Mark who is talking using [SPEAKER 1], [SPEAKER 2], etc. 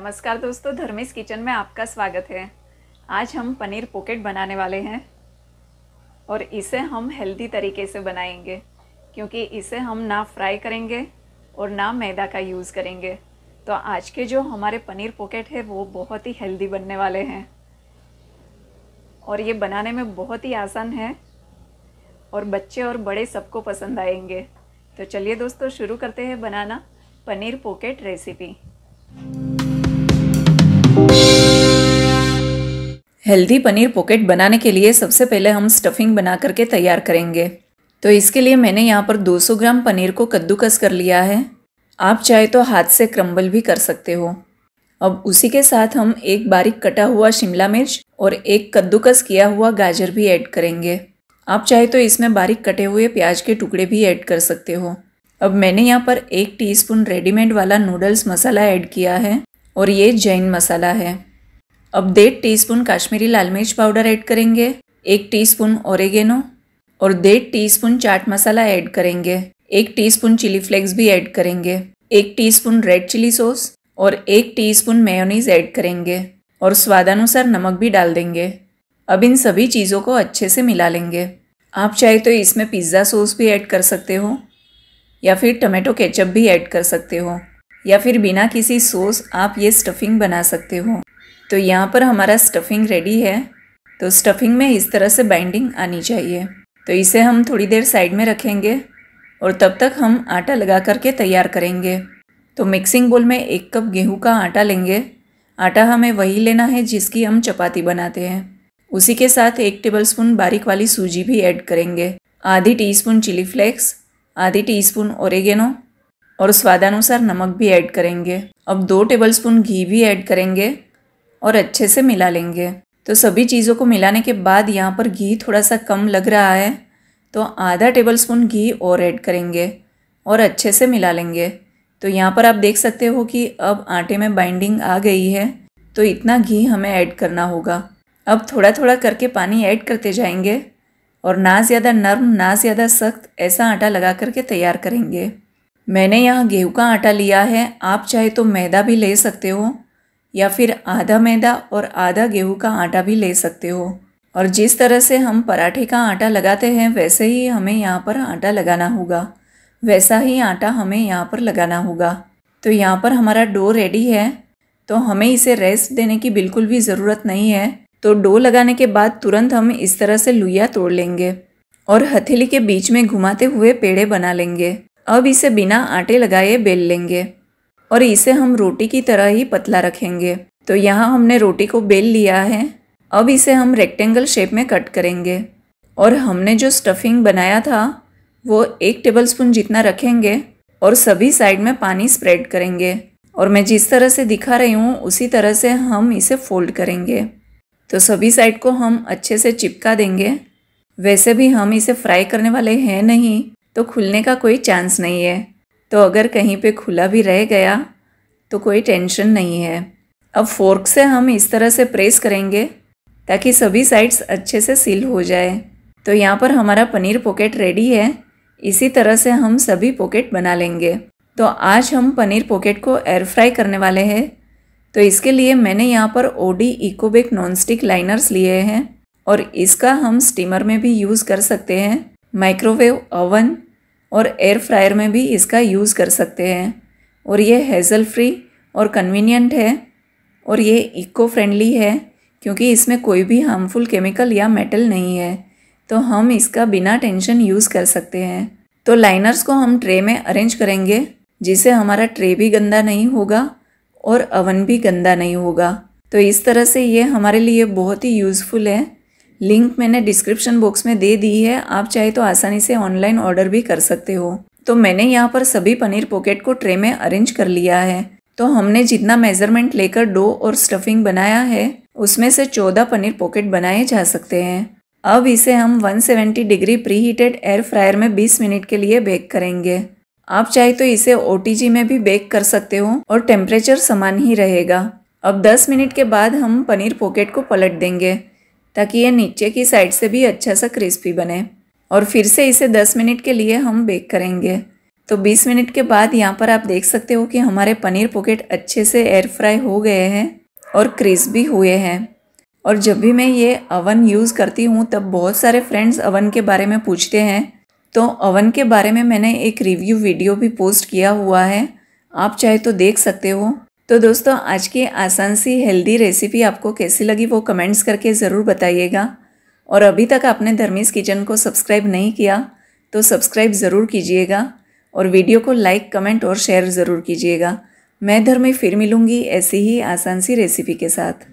[SPEAKER 1] नमस्कार दोस्तों धर्मेश किचन में आपका स्वागत है आज हम पनीर पॉकेट बनाने वाले हैं और इसे हम हेल्दी तरीके से बनाएंगे क्योंकि इसे हम ना फ्राई करेंगे और ना मैदा का यूज़ करेंगे तो आज के जो हमारे पनीर पॉकेट है वो बहुत ही हेल्दी बनने वाले हैं और ये बनाने में बहुत ही आसान है और बच्चे और बड़े सबको पसंद आएंगे तो चलिए दोस्तों शुरू करते हैं बनाना paneer pocket recipe healthy paneer pocket बनाने के लिए सबसे पहले हम स्टफिंग बना करके तैयार करेंगे तो इसके लिए मैंने यहाँ पर 200 ग्राम पनीर को कद्दूकस कर लिया है आप चाहे तो हाथ से क्रम्बल भी कर सकते हो अब उसी के साथ हम एक बारीक कटा हुआ शिमला मिर्च और एक कद्दूकस किया हुआ गाजर भी ऐड करेंगे आप चाहे तो इसमें बारीक कटे हुए प्याज के टुकड़े भी ऐड कर सकते हो अब मैंने यहाँ पर एक टीस्पून रेडीमेड वाला नूडल्स मसाला ऐड किया है और ये जैन मसाला है अब डेढ़ टीस्पून काश्मीरी लाल मिर्च पाउडर ऐड करेंगे एक टीस्पून ओरेगेनो और डेढ़ टीस्पून चाट मसाला ऐड करेंगे एक टीस्पून चिली फ्लेक्स भी ऐड करेंगे एक टीस्पून रेड चिली सॉस और एक टीस्पून मेयोनीज ऐड करेंगे और स्वादानुसार नमक भी डाल देंगे अब इन सभी चीज़ों को अच्छे से मिला लेंगे आप चाहे तो इसमें पिज़्ज़ा सॉस भी ऐड कर सकते हो या फिर टमाटो केचप भी ऐड कर सकते हो या फिर बिना किसी सॉस आप ये स्टफिंग बना सकते हो तो यहाँ पर हमारा स्टफिंग रेडी है तो स्टफिंग में इस तरह से बाइंडिंग आनी चाहिए तो इसे हम थोड़ी देर साइड में रखेंगे और तब तक हम आटा लगा करके तैयार करेंगे तो मिक्सिंग बोल में एक कप गेहूं का आटा लेंगे आटा हमें वही लेना है जिसकी हम चपाती बनाते हैं उसी के साथ एक टेबलस्पून बारीक वाली सूजी भी ऐड करेंगे आधी टीस्पून चिली फ्लेक्स आधी टीस्पून ओरेगेनो और स्वादानुसार नमक भी ऐड करेंगे अब दो टेबलस्पून घी भी ऐड करेंगे और अच्छे से मिला लेंगे तो सभी चीज़ों को मिलाने के बाद यहाँ पर घी थोड़ा सा कम लग रहा है तो आधा टेबल स्पून घी और ऐड करेंगे और अच्छे से मिला लेंगे तो यहाँ पर आप देख सकते हो कि अब आटे में बाइंडिंग आ गई है तो इतना घी हमें ऐड करना होगा अब थोड़ा थोड़ा करके पानी ऐड करते जाएंगे और ना ज़्यादा नरम ना ज़्यादा सख्त ऐसा आटा लगा करके तैयार करेंगे मैंने यहाँ गेहूँ का आटा लिया है आप चाहे तो मैदा भी ले सकते हो या फिर आधा मैदा और आधा गेहूं का आटा भी ले सकते हो और जिस तरह से हम पराठे का आटा लगाते हैं वैसे ही हमें यहाँ पर आटा लगाना होगा वैसा ही आटा हमें यहाँ पर लगाना होगा तो यहाँ पर हमारा डो रेडी है तो हमें इसे रेस्ट देने की बिल्कुल भी ज़रूरत नहीं है तो डो लगाने के बाद तुरंत हम इस तरह से लुइया तोड़ लेंगे और हथेली के बीच में घुमाते हुए पेड़े बना लेंगे अब इसे बिना आटे लगाए बेल लेंगे और इसे हम रोटी की तरह ही पतला रखेंगे तो यहाँ हमने रोटी को बेल लिया है अब इसे हम रेक्टेंगल शेप में कट करेंगे और हमने जो स्टफिंग बनाया था वो एक टेबल स्पून जितना रखेंगे और सभी साइड में पानी स्प्रेड करेंगे और मैं जिस तरह से दिखा रही हूँ उसी तरह से हम इसे फोल्ड करेंगे तो सभी साइड को हम अच्छे से चिपका देंगे वैसे भी हम इसे फ्राई करने वाले हैं नहीं तो खुलने का कोई चांस नहीं है तो अगर कहीं पे खुला भी रह गया तो कोई टेंशन नहीं है अब फोर्क से हम इस तरह से प्रेस करेंगे ताकि सभी साइड्स अच्छे से सील हो जाए तो यहाँ पर हमारा पनीर पॉकेट रेडी है इसी तरह से हम सभी पॉकेट बना लेंगे तो आज हम पनीर पॉकेट को एयर फ्राई करने वाले हैं तो इसके लिए मैंने यहाँ पर OD Ecobake non stick liners लिए हैं और इसका हम स्टीमर में भी यूज़ कर सकते हैं माइक्रोवेव ओवन और एयर फ्रायर में भी इसका यूज़ कर सकते हैं और ये हेज़ल फ्री और कन्वीनियंट है और ये इको फ्रेंडली है क्योंकि इसमें कोई भी हार्मफुल केमिकल या मेटल नहीं है तो हम इसका बिना टेंशन यूज़ कर सकते हैं तो लाइनर्स को हम ट्रे में अरेंज करेंगे जिससे हमारा ट्रे भी गंदा नहीं होगा और अवन भी गंदा नहीं होगा तो इस तरह से ये हमारे लिए बहुत ही यूज़फुल है लिंक मैंने डिस्क्रिप्शन बॉक्स में दे दी है आप चाहे तो आसानी से ऑनलाइन ऑर्डर भी कर सकते हो तो मैंने यहाँ पर सभी पनीर पॉकेट को ट्रे में अरेंज कर लिया है तो हमने जितना मेज़रमेंट लेकर डो और स्टफिंग बनाया है उसमें से चौदह पनीर पॉकेट बनाए जा सकते हैं अब इसे हम 170 degree preheated air fryer में 20 मिनट के लिए बेक करेंगे आप चाहे तो इसे ओ में भी बेक कर सकते हो और टेम्परेचर समान ही रहेगा अब 10 मिनट के बाद हम पनीर पॉकेट को पलट देंगे ताकि ये नीचे की साइड से भी अच्छा सा क्रिस्पी बने और फिर से इसे 10 मिनट के लिए हम बेक करेंगे तो 20 मिनट के बाद यहाँ पर आप देख सकते हो कि हमारे पनीर पॉकेट अच्छे से एयर फ्राई हो गए हैं और क्रिस्पी हुए हैं और जब भी मैं ये अवन यूज़ करती हूँ तब बहुत सारे फ्रेंड्स अवन के बारे में पूछते हैं तो अवन के बारे में मैंने एक रिव्यू वीडियो भी पोस्ट किया हुआ है आप चाहे तो देख सकते हो तो दोस्तों आज की आसान सी हेल्दी रेसिपी आपको कैसी लगी वो कमेंट्स करके ज़रूर बताइएगा और अभी तक आपने धर्मीज किचन को सब्सक्राइब नहीं किया तो सब्सक्राइब ज़रूर कीजिएगा और वीडियो को लाइक कमेंट और शेयर ज़रूर कीजिएगा मैं धर्मी फिर मिलूँगी ऐसी ही आसान सी रेसिपी के साथ